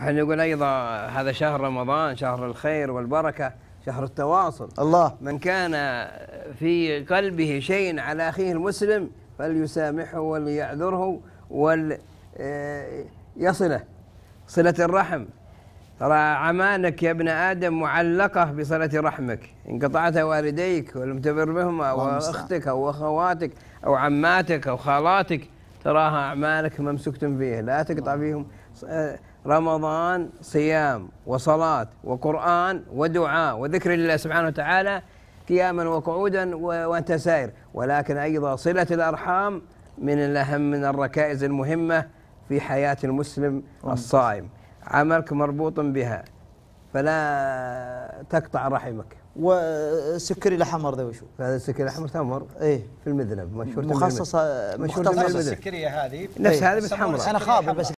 احنا نقول أيضا هذا شهر رمضان شهر الخير والبركة شهر التواصل الله من كان في قلبه شيء على أخيه المسلم فليسامحه وليعذره وليصله آه، صلة الرحم ترى عمانك يا ابن آدم معلقة بصلة رحمك إن قطعت والديك والمتبر بهما أو أختك أو أخواتك أو عماتك أو خالاتك تراها أعمالك ممسكتم فيه لا تقطع فيهم رمضان صيام وصلاة وقرآن ودعاء وذكر لله سبحانه وتعالى قياما وقعودا وانت سائر ولكن ايضا صله الارحام من الاهم من الركائز المهمه في حياه المسلم الصائم عملك مربوط بها فلا تقطع رحمك وسكري الاحمر ذا وشو؟ هذا السكري الاحمر تمر ايه في المذنب مشهور مخصصه مشهوره مخصصه السكريه هذه نفس إيه. هذه بس حمراء انا خابر بس